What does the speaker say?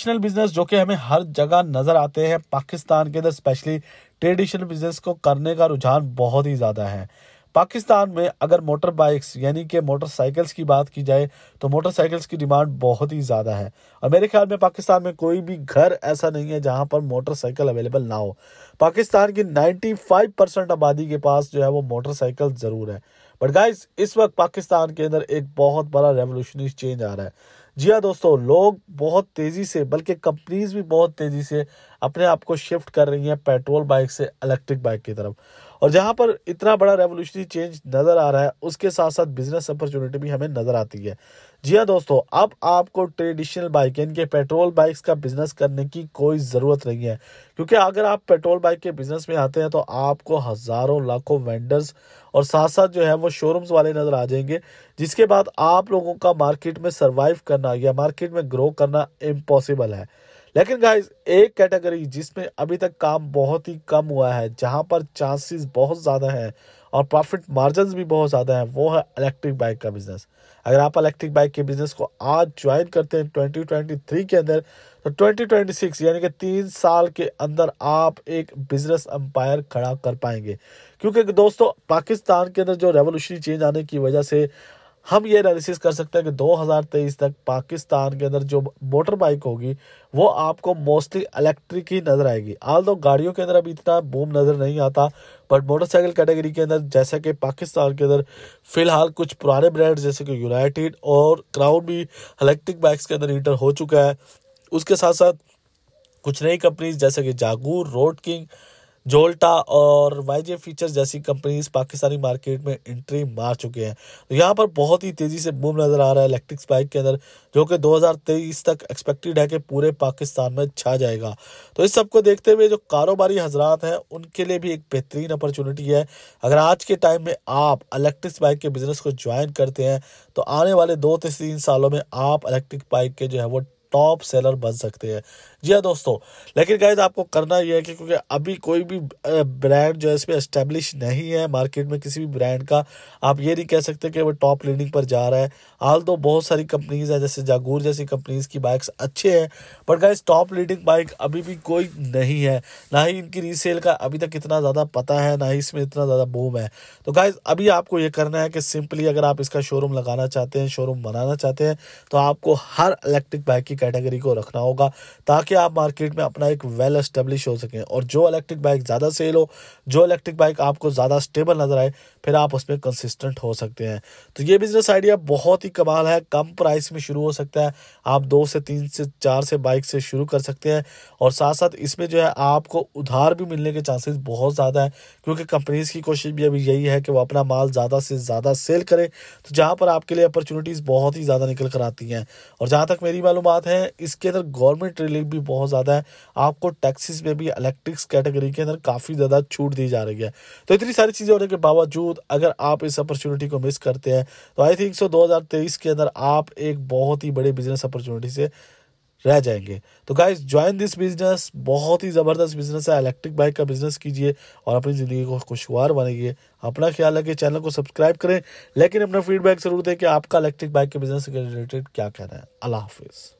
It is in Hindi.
ट्रेडिशनल बिजनेस जो कि हमें हर जगह नज़र आते हैं पाकिस्तान के अंदर स्पेशली ट्रेडिशनल बिजनेस को करने का रुझान बहुत ही ज़्यादा है पाकिस्तान में अगर मोटर बाइक्स यानी कि मोटरसाइकिल्स की बात की जाए तो मोटरसाइकिल्स की डिमांड बहुत ही ज़्यादा है और मेरे ख्याल में पाकिस्तान में कोई भी घर ऐसा नहीं है जहां पर मोटरसाइकिल अवेलेबल ना हो पाकिस्तान की 95 परसेंट आबादी के पास जो है वो मोटरसाइकिल ज़रूर है बट गाइस इस वक्त पाकिस्तान के अंदर एक बहुत बड़ा रेवोल्यूशनरी चेंज आ रहा है जी हाँ दोस्तों लोग बहुत तेज़ी से बल्कि कंपनीज भी बहुत तेज़ी से अपने आप को शिफ्ट कर रही हैं पेट्रोल बाइक से इलेक्ट्रिक बाइक की तरफ और जहाँ पर इतना बड़ा रेवोल्यूशनरी चेंज नज़र आ रहा है उसके साथ साथ बिजनेस अपॉर्चुनिटी भी हमें नज़र आती है जी हाँ दोस्तों अब आपको ट्रेडिशनल बाइक यानी कि पेट्रोल बाइक्स का बिजनेस करने की कोई ज़रूरत नहीं है क्योंकि अगर आप पेट्रोल बाइक के बिजनेस में आते हैं तो आपको हज़ारों लाखों वेंडर्स और साथ साथ जो है वो शोरूम्स वाले नज़र आ जाएंगे जिसके बाद आप लोगों का मार्केट में सर्वाइव करना या मार्केट में ग्रो करना इम्पॉसिबल है लेकिन गाइज एक कैटेगरी जिसमें अभी तक काम बहुत ही कम हुआ है जहां पर चांसेस बहुत ज़्यादा हैं और प्रॉफिट मार्जिन भी बहुत ज़्यादा हैं वो है इलेक्ट्रिक बाइक का बिज़नेस अगर आप इलेक्ट्रिक बाइक के बिज़नेस को आज ज्वाइन करते हैं 2023 के अंदर तो 2026 यानी कि तीन साल के अंदर आप एक बिज़नेस अंपायर खड़ा कर पाएंगे क्योंकि दोस्तों पाकिस्तान के अंदर जो रेवोल्यूशनरी चेंज आने की वजह से हम ये एनालिसिस कर सकते हैं कि 2023 तक पाकिस्तान के अंदर जो मोटर बाइक होगी वो आपको मोस्टली इलेक्ट्रिक ही नज़र आएगी आल दो गाड़ियों के अंदर अभी इतना बूम नज़र नहीं आता बट मोटरसाइकिल कैटेगरी के अंदर जैसे कि पाकिस्तान के अंदर फिलहाल कुछ पुराने ब्रांड जैसे कि यूनाइटेड और क्राउन भी इलेक्ट्रिक बाइक्स के अंदर इंटर हो चुका है उसके साथ साथ कुछ नई कंपनीज जैसे कि जागूर रोड किंग जोल्टा और वाई जे फीचर्स जैसी कंपनीज पाकिस्तानी मार्केट में एंट्री मार चुके हैं तो यहाँ पर बहुत ही तेज़ी से बूम नज़र आ रहा है इलेक्ट्रिक बाइक के अंदर जो कि 2023 तक एक्सपेक्टेड है कि पूरे पाकिस्तान में छा जाएगा तो इस सब को देखते हुए जो कारोबारी हजरात हैं उनके लिए भी एक बेहतरीन अपॉर्चुनिटी है अगर आज के टाइम में आप इलेक्ट्रिक बाइक के बिज़नेस को ज्वाइन करते हैं तो आने वाले दो से तीन सालों में आप इलेक्ट्रिक बाइक के जो है वो टॉप सेलर बन सकते हैं जी हाँ दोस्तों लेकिन गाइज आपको करना यह है कि क्योंकि अभी कोई भी ब्रांड जो है इसमें इस्टेब्लिश नहीं है मार्केट में किसी भी ब्रांड का आप ये नहीं कह सकते कि वो टॉप लीडिंग पर जा रहा है आल तो बहुत सारी कंपनीज हैं जैसे जागूर जैसी कंपनीज की बाइक्स अच्छे हैं but guys top leading bike अभी भी कोई नहीं है ना ही इनकी रीसेल का अभी तक इतना ज़्यादा पता है ना ही इसमें इतना ज़्यादा बूम है तो गाइज अभी आपको ये करना है कि सिंपली अगर आप इसका शोरूम लगाना चाहते हैं शोरूम बनाना चाहते हैं तो आपको हर इलेक्ट्रिक बाइक की कैटेगरी को रखना होगा ताकि आप मार्केट में अपना एक वेल एस्टेब्लिश हो सकें और जो इलेक्ट्रिक बाइक ज़्यादा सेल हो जो इलेक्ट्रिक बाइक आपको ज़्यादा स्टेबल नज़र आए फिर आप उसमें कंसिस्टेंट हो सकते हैं तो ये बिज़नेस आइडिया बहुत ही कमाल है कम प्राइस में शुरू हो सकता है आप दो से तीन से चार से बाइक से शुरू कर सकते हैं और साथ साथ इसमें जो है आपको उधार भी मिलने के चांसेस बहुत ज़्यादा है क्योंकि कंपनीज़ की कोशिश भी अभी यही है कि वो अपना माल ज़्यादा से ज़्यादा सेल करें तो जहाँ पर आपके लिए अपॉर्चुनिटीज़ बहुत ही ज़्यादा निकल कर आती हैं और जहाँ तक मेरी मालूम है इसके अंदर गवर्नमेंट रिलीफ भी बहुत ज़्यादा है आपको टैक्सीज में भी इलेक्ट्रिक्स कैटेगरी के अंदर काफ़ी ज़्यादा छूट दी जा रही है तो इतनी सारी चीज़ें होने के बावजूद अगर आप इस अपॉर्चुनिटी को मिस करते हैं तो आई थिंक सो दो के अंदर आप एक बहुत ही बड़े बिजनेस अपॉर्चुनिटी से रह जाएंगे तो गाइज ज्वाइन दिस बिजनेस बहुत ही ज़बरदस्त बिजनेस है इलेक्ट्रिक बाइक का बिजनेस कीजिए और अपनी ज़िंदगी को खुशगवार बनाइए अपना ख्याल रखिए चैनल को सब्सक्राइब करें लेकिन अपना फीडबैक ज़रूर दें कि आपका इलेक्ट्रिक बाइक के बिजनेस के रिलेटेड क्या कहना है अल्लाह हाफिज़